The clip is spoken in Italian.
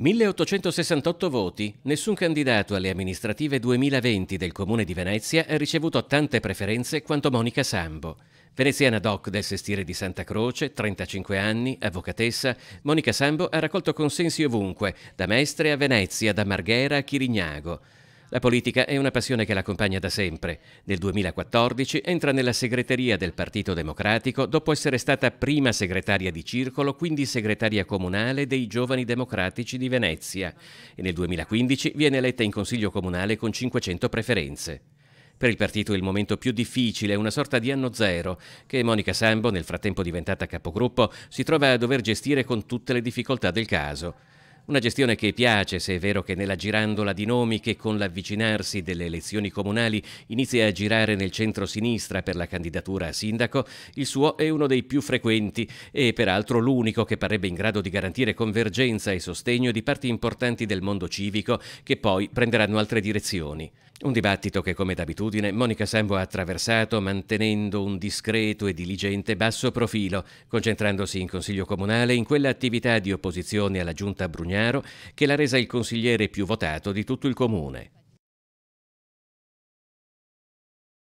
1868 voti, nessun candidato alle amministrative 2020 del Comune di Venezia ha ricevuto tante preferenze quanto Monica Sambo. Veneziana doc del sestiere di Santa Croce, 35 anni, avvocatessa, Monica Sambo ha raccolto consensi ovunque, da Mestre a Venezia, da Marghera a Chirignago. La politica è una passione che l'accompagna da sempre. Nel 2014 entra nella segreteria del Partito Democratico dopo essere stata prima segretaria di circolo, quindi segretaria comunale dei Giovani Democratici di Venezia e nel 2015 viene eletta in Consiglio Comunale con 500 preferenze. Per il partito il momento più difficile è una sorta di anno zero che Monica Sambo, nel frattempo diventata capogruppo, si trova a dover gestire con tutte le difficoltà del caso. Una gestione che piace se è vero che nella girandola di nomi che con l'avvicinarsi delle elezioni comunali inizia a girare nel centro-sinistra per la candidatura a sindaco, il suo è uno dei più frequenti e peraltro l'unico che parrebbe in grado di garantire convergenza e sostegno di parti importanti del mondo civico che poi prenderanno altre direzioni. Un dibattito che come d'abitudine Monica Sambo ha attraversato mantenendo un discreto e diligente basso profilo, concentrandosi in Consiglio Comunale in quella attività di opposizione alla Giunta Brugnale Bagnaro che l'ha resa il consigliere più votato di tutto il comune.